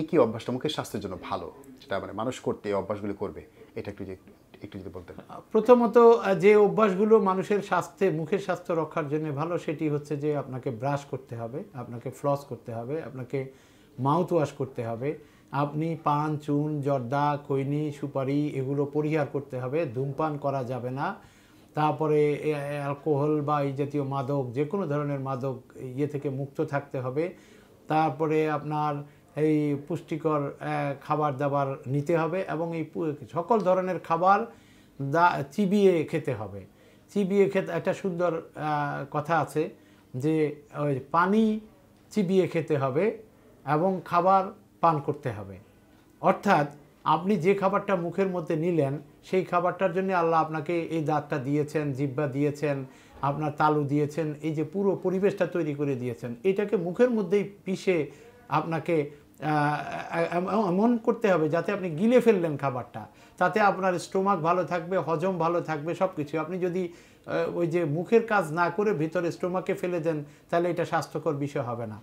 এই কি অভ্যাসটা মুখের স্বাস্থ্যের জন্য ভালো যেটা মানে মানুষ করতে এই অভ্যাসগুলি করবে এটা একটু যে একটু যদি বলতেন প্রথমত যে অভ্যাসগুলো মানুষের স্বাস্থ্যে মুখের স্বাস্থ্য রক্ষার জন্য ভালো সেটি হচ্ছে যে আপনাকে ব্রাশ করতে হবে আপনাকে ফ্লস করতে হবে আপনাকে মাউথ ওয়াশ করতে হবে আপনি পান চুন জর্দা খৈনি সুপারি এগুলো পরিহার করতে হবে ধূমপান করা যাবে না তারপরে অ্যালকোহল বা এই জাতীয় মাদক যে কোনো ধরনের মাদক ইয়ে থেকে মুক্ত থাকতে হবে তারপরে আপনার এই পুষ্টিকর খাবার দাবার নিতে হবে এবং এই সকল ধরনের খাবার দা চিবিয়ে খেতে হবে চিবিয়ে খেতে একটা সুন্দর কথা আছে যে ওই পানি চিবিয়ে খেতে হবে এবং খাবার পান করতে হবে অর্থাৎ আপনি যে খাবারটা মুখের মধ্যে নিলেন সেই খাবারটার জন্য আল্লাহ আপনাকে এই দাঁতটা দিয়েছেন জিব্বা দিয়েছেন আপনার তালু দিয়েছেন এই যে পুরো পরিবেশটা তৈরি করে দিয়েছেন এটাকে মুখের মধ্যেই পিষে আপনাকে এমন করতে হবে যাতে আপনি গিলে ফেললেন খাবারটা তাতে আপনার স্টোমাক ভালো থাকবে হজম ভালো থাকবে সব কিছু আপনি যদি ওই যে মুখের কাজ না করে ভিতরে স্টোমাকে ফেলে দেন তাহলে এটা স্বাস্থ্যকর বিষয় হবে না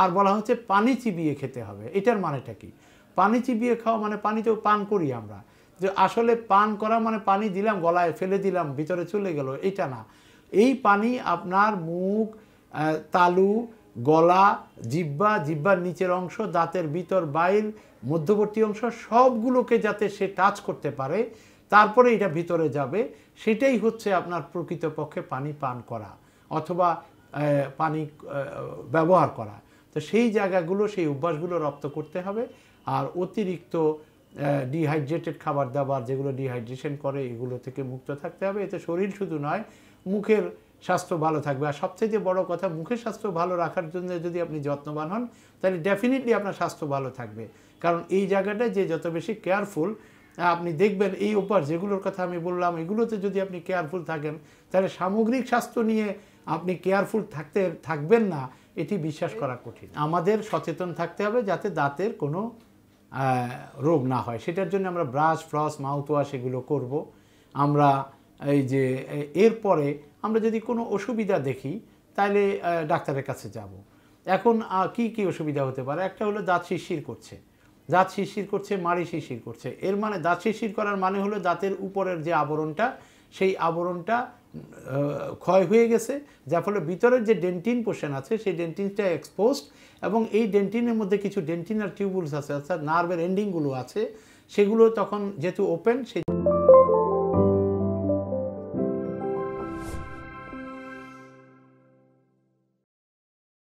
আর বলা হচ্ছে পানি চিবিয়ে খেতে হবে এটার মানেটা কী পানি চিবিয়ে খাওয়া মানে পানি তো পান করি আমরা যে আসলে পান করা মানে পানি দিলাম গলায় ফেলে দিলাম ভিতরে চলে গেল এটা না এই পানি আপনার মুখ তালু গলা জিব্বা জিব্বার নিচের অংশ দাঁতের ভিতর বাইল মধ্যবর্তী অংশ সবগুলোকে যাতে সে টাচ করতে পারে তারপরে এটা ভিতরে যাবে সেটাই হচ্ছে আপনার প্রকৃতপক্ষে পানি পান করা অথবা পানি ব্যবহার করা তো সেই জায়গাগুলো সেই অভ্যাসগুলো রপ্ত করতে হবে আর অতিরিক্ত ডিহাইড্রেটেড খাবার দাবার যেগুলো ডিহাইড্রেশন করে এগুলো থেকে মুক্ত থাকতে হবে এতে শরীর শুধু নয় মুখের স্বাস্থ্য ভালো থাকবে আর সবথেকে বড় কথা মুখের স্বাস্থ্য ভালো রাখার জন্য যদি আপনি যত্নবান হন তাহলে ডেফিনেটলি আপনার স্বাস্থ্য ভালো থাকবে কারণ এই জায়গাটায় যে যত বেশি কেয়ারফুল আপনি দেখবেন এই উপার যেগুলোর কথা আমি বললাম এগুলোতে যদি আপনি কেয়ারফুল থাকেন তাহলে সামগ্রিক স্বাস্থ্য নিয়ে আপনি কেয়ারফুল থাকতে থাকবেন না এটি বিশ্বাস করা কঠিন আমাদের সচেতন থাকতে হবে যাতে দাঁতের কোনো রোগ না হয় সেটার জন্য আমরা ব্রাশ ফ্রস মাউথওয়াশ এগুলো করব আমরা এই যে এরপরে আমরা যদি কোনো অসুবিধা দেখি তাহলে ডাক্তারের কাছে যাব। এখন কি কি অসুবিধা হতে পারে একটা হলো দাঁত শিরশির করছে দাঁত শিরশির করছে মাড়ি শিরশির করছে এর মানে দাঁত শিরশির করার মানে হলো দাঁতের উপরের যে আবরণটা সেই আবরণটা ক্ষয় হয়ে গেছে যার ফলে ভিতরের যে ডেন্টিন পোর্শন আছে সেই ডেন্টিনটা এক্সপোজড এবং এই ডেন্টিনের মধ্যে কিছু ডেন্টিন আর টিউবুলস আছে অর্থাৎ নার্ভের এন্ডিংগুলো আছে সেগুলো তখন যেহেতু ওপেন সেই